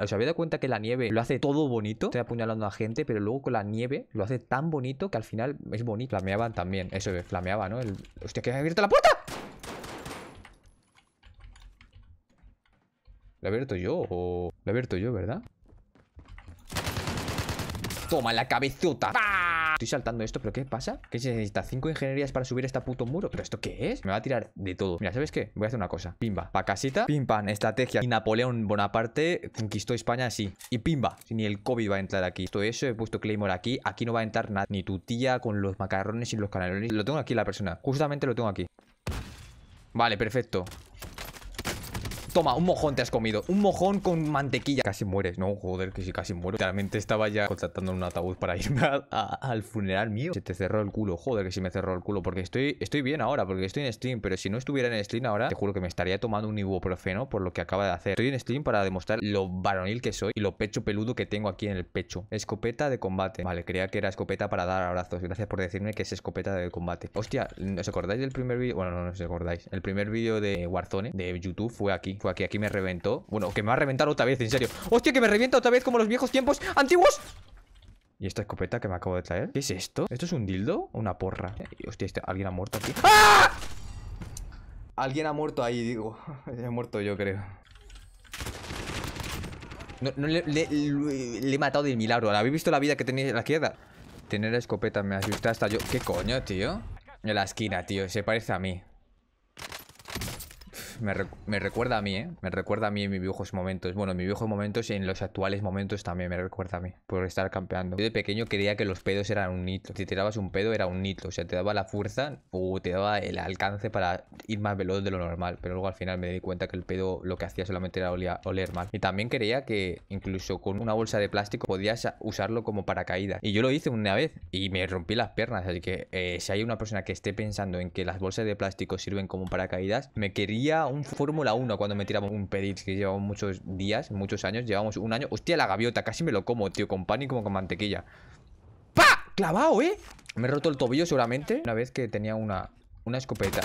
¿Os habéis dado cuenta que la nieve lo hace todo bonito? Estoy apuñalando a gente, pero luego con la nieve lo hace tan bonito que al final es bonito. Flameaban también, eso es, eh, flameaba, ¿no? ¡Hostia, que ha abierto la puerta! ¿Lo he abierto yo o...? Lo he abierto yo, ¿verdad? ¡Toma la cabezota! ¡Bah! Estoy saltando esto, ¿pero qué pasa? ¿Qué se necesita? ¿Cinco ingenierías para subir este puto muro? ¿Pero esto qué es? Me va a tirar de todo. Mira, ¿sabes qué? Voy a hacer una cosa. Pimba. Pa' casita. pimpan, Estrategia. Y Napoleón Bonaparte conquistó España así. Y pimba. ni el COVID va a entrar aquí. Todo eso. He puesto Claymore aquí. Aquí no va a entrar nada. Ni tu tía con los macarrones y los canelones. Lo tengo aquí la persona. Justamente lo tengo aquí. Vale, perfecto. Toma, un mojón te has comido. Un mojón con mantequilla. Casi mueres, ¿no? Joder, que si sí, casi muero. Realmente estaba ya contratando un ataúd para irme al funeral mío. Se te cerró el culo. Joder, que si me cerró el culo. Porque estoy, estoy bien ahora, porque estoy en stream. Pero si no estuviera en stream ahora, te juro que me estaría tomando un ibuprofeno por lo que acaba de hacer. Estoy en stream para demostrar lo varonil que soy y lo pecho peludo que tengo aquí en el pecho. Escopeta de combate. Vale, creía que era escopeta para dar abrazos. Gracias por decirme que es escopeta de combate. Hostia, ¿os acordáis del primer vídeo? Bueno, no, no os acordáis. El primer vídeo de Warzone de YouTube fue aquí aquí aquí me reventó. Bueno, que me va a reventar otra vez, en serio. ¡Hostia, que me revienta otra vez como los viejos tiempos antiguos! ¿Y esta escopeta que me acabo de traer? ¿Qué es esto? ¿Esto es un dildo o una porra? Eh, hostia, este, ¿alguien ha muerto aquí? ¡Ah! Alguien ha muerto ahí, digo. Ha muerto yo, creo. No, le, he matado de milagro. ¿Habéis visto la vida que tenéis en la izquierda? Tener escopeta me asusta hasta yo. ¿Qué coño, tío? En la esquina, tío. Se parece a mí me, recuerda a mí, ¿eh? Me recuerda a mí en mis viejos momentos. Bueno, en mis viejos momentos y en los actuales momentos también me recuerda a mí por estar campeando. Yo de pequeño quería que los pedos eran un hito, Si tirabas un pedo era un hito, O sea, te daba la fuerza o te daba el alcance para ir más veloz de lo normal. Pero luego al final me di cuenta que el pedo lo que hacía solamente era oler mal. Y también creía que incluso con una bolsa de plástico podías usarlo como paracaídas. Y yo lo hice una vez y me rompí las piernas. Así que eh, si hay una persona que esté pensando en que las bolsas de plástico sirven como paracaídas, me quería un Fórmula 1 cuando me tiramos un pedit que llevamos muchos días, muchos años, llevamos un año. Hostia, la gaviota, casi me lo como, tío, con pan y como con mantequilla. ¡Pa! Clavado, ¿eh? Me he roto el tobillo seguramente una vez que tenía una, una escopeta.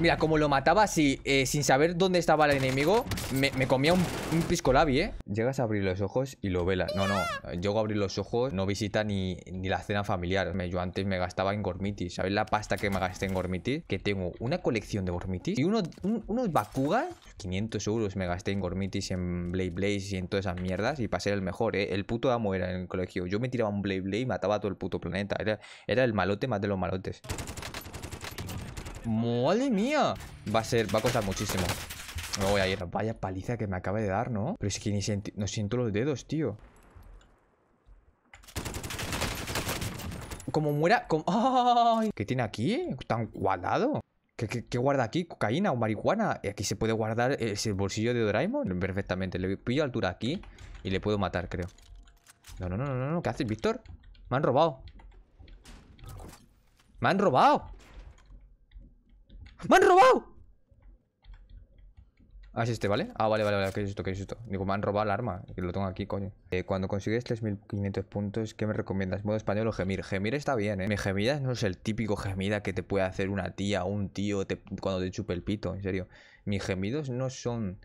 Mira, como lo mataba así, eh, sin saber dónde estaba el enemigo, me, comía un, un, pisco ¿eh? Llegas a abrir los ojos y lo velas No, no, llego a abrir los ojos, no visita ni, la cena familiar. yo antes me gastaba en gormitis. ¿Sabéis la pasta que me gasté en gormitis? Que tengo una colección de gormitis y uno, unos bakugas. 500 euros me gasté en gormitis, en Blade Blaze y en todas esas mierdas. Y para ser el mejor, ¿eh? El puto amo era en el colegio. Yo me tiraba un Blade Blaze y mataba a todo el puto planeta. Era, era el malote más de los malotes. ¡Madre mía! Va a ser, va a costar muchísimo Me voy a ir Vaya paliza que me acaba de dar, ¿no? Pero es que ni siento, no siento los dedos, tío Como muera ¡Ay! ¿Qué tiene aquí? Tan guardado ¿Qué, guarda aquí? ¿Cocaína o marihuana? Eh, aquí se puede guardar Ese bolsillo de Doraemon Perfectamente, le pillo altura aquí Y le puedo matar, creo No, no, no, no, no, ¿qué haces, Víctor? Me han robado Me han robado ¡Me han robado! Ah, es este, ¿vale? Ah, vale, vale, vale, ¿qué es esto? ¿Qué es esto? Digo, me han robado el arma, Y lo tengo aquí, coño. Eh, cuando consigues 3.500 puntos, ¿qué me recomiendas? ¿Modo español o gemir? Gemir está bien, ¿eh? Mi gemida no es el típico gemida que te puede hacer una tía o un tío cuando te chupe el pito, en serio. Mis gemidos no son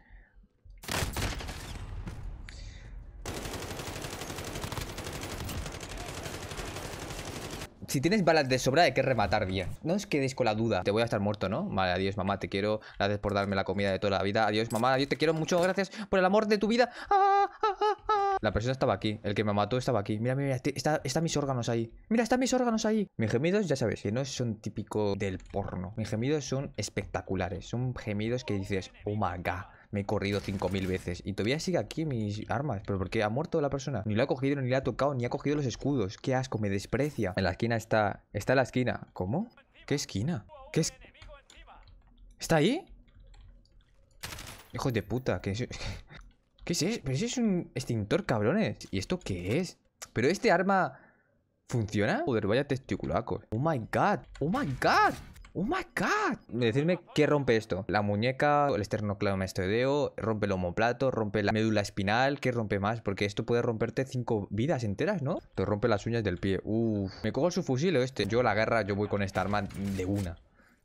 Si tienes balas de sobra, hay que rematar bien. No os quedéis con la duda. Te voy a estar muerto, ¿no? Vale, adiós, mamá, te quiero. Gracias por darme la comida de toda la vida. Adiós, mamá, yo te quiero mucho. Gracias por el amor de tu vida. Ah, ah, ah, la persona estaba aquí. El que me mató estaba aquí. Mira, mira, están mis órganos ahí. Mira, están mis órganos ahí. Mis gemidos, ya sabes, que no son típicos del porno. Mis gemidos son espectaculares. Son gemidos que dices, oh my god. Me he corrido 5.000 veces y todavía sigue aquí mis armas. ¿Pero porque ha muerto la persona? Ni lo ha cogido, ni le ha tocado, ni ha cogido los escudos. ¡Qué asco! Me desprecia. En la esquina está... Está en la esquina. ¿Cómo? ¿Qué esquina? ¿Qué es...? ¿Está ahí? Hijos de puta, ¿qué es? ¿Qué es eso? Pero ese es un extintor, cabrones. ¿Y esto qué es? Pero este arma... ¿Funciona? Joder, vaya testiculacos. Oh my god. Oh my god. ¡Oh my god! Decirme qué rompe esto. La muñeca, el esternocleidomastoideo, rompe el homoplato, rompe la médula espinal, ¿qué rompe más? Porque esto puede romperte cinco vidas enteras, ¿no? Te rompe las uñas del pie. Uf. Me cojo su fusil o este. Yo la guerra, yo voy con esta arma de una.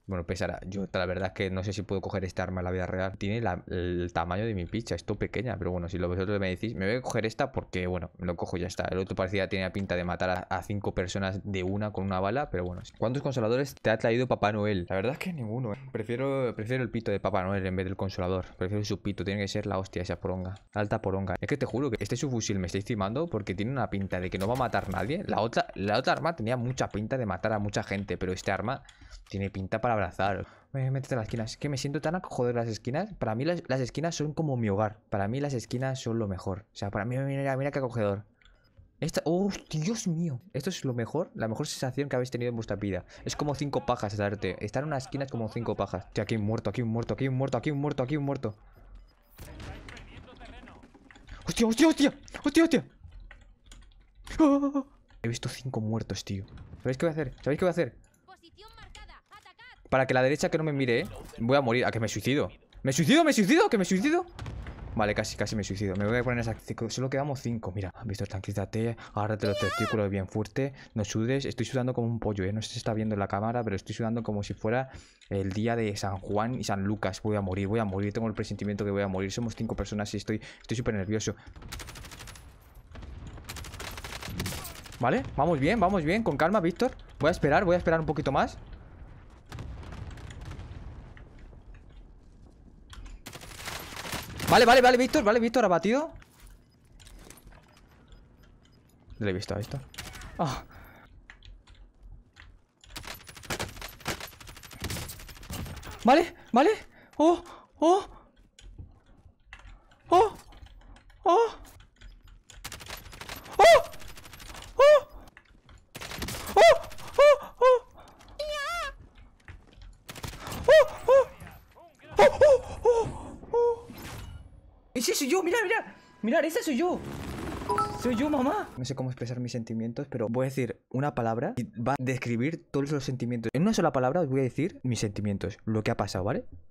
Bueno, pesará. Yo la verdad es que no sé si puedo coger esta arma en la vida real. Tiene el tamaño de mi picha. Esto pequeña, pero bueno, si lo vosotros me decís, me voy a coger esta porque, bueno, lo cojo y ya está. El otro parecía tenía pinta de matar a, cinco personas de una con una bala, pero bueno. ¿Cuántos consoladores te ha traído Papá Noel? La verdad es que ninguno, ¿eh? Prefiero, prefiero el pito de Papá Noel en vez del consolador. Prefiero su pito. Tiene que ser la hostia esa poronga. Alta poronga. Es que te juro que este subfusil me está estimando porque tiene una pinta de que no va a matar nadie. La otra, la otra arma tenía mucha pinta de matar a mucha gente, pero este arma tiene pinta para abrazar. Métete en las esquinas. Es que me siento tan acogedor las esquinas. Para mí las, esquinas son como mi hogar. Para mí las esquinas son lo mejor. O sea, para mí, mira, mira qué acogedor. Esta, ¡Oh, Dios mío! Esto es lo mejor, la mejor sensación que habéis tenido en vuestra vida. Es como cinco pajas darte. Estar en una esquina como cinco pajas. Tío, aquí hay un muerto, aquí hay un muerto, aquí hay un muerto, aquí hay un muerto, aquí un muerto. ¡Hostia, hostia, hostia! ¡Hostia, hostia! hostia ¡Ah! hostia He visto cinco muertos, tío. ¿Sabéis qué voy a hacer? ¿Sabéis qué voy a hacer? Para que la derecha que no me mire, Voy a morir. ¿A que me suicido? ¿Me suicido? ¿Me suicido? ¿Que me suicido? Vale, casi, casi me suicido. Me voy a poner esa... Solo quedamos cinco, mira. Víctor, tranquilízate. Agárrate los testículos bien fuerte. No sudes. Estoy sudando como un pollo, ¿eh? No sé si está viendo en la cámara, pero estoy sudando como si fuera el día de San Juan y San Lucas. Voy a morir, voy a morir. Tengo el presentimiento que voy a morir. Somos cinco personas y estoy estoy súper nervioso. Vale, vamos bien, vamos bien. Con calma, Víctor. Voy a esperar, voy a esperar un poquito más. Vale, vale, vale, Víctor, vale, Víctor, ha batido Le he visto a Visto. Ah. Vale, vale. Oh, oh. sí, soy yo, mirad! ¡Mirad, ese soy yo. Soy yo, mamá. No sé cómo expresar mis sentimientos, pero voy a decir una palabra y va a describir todos los sentimientos. En una sola palabra os voy a decir mis sentimientos, lo que ha pasado, ¿vale?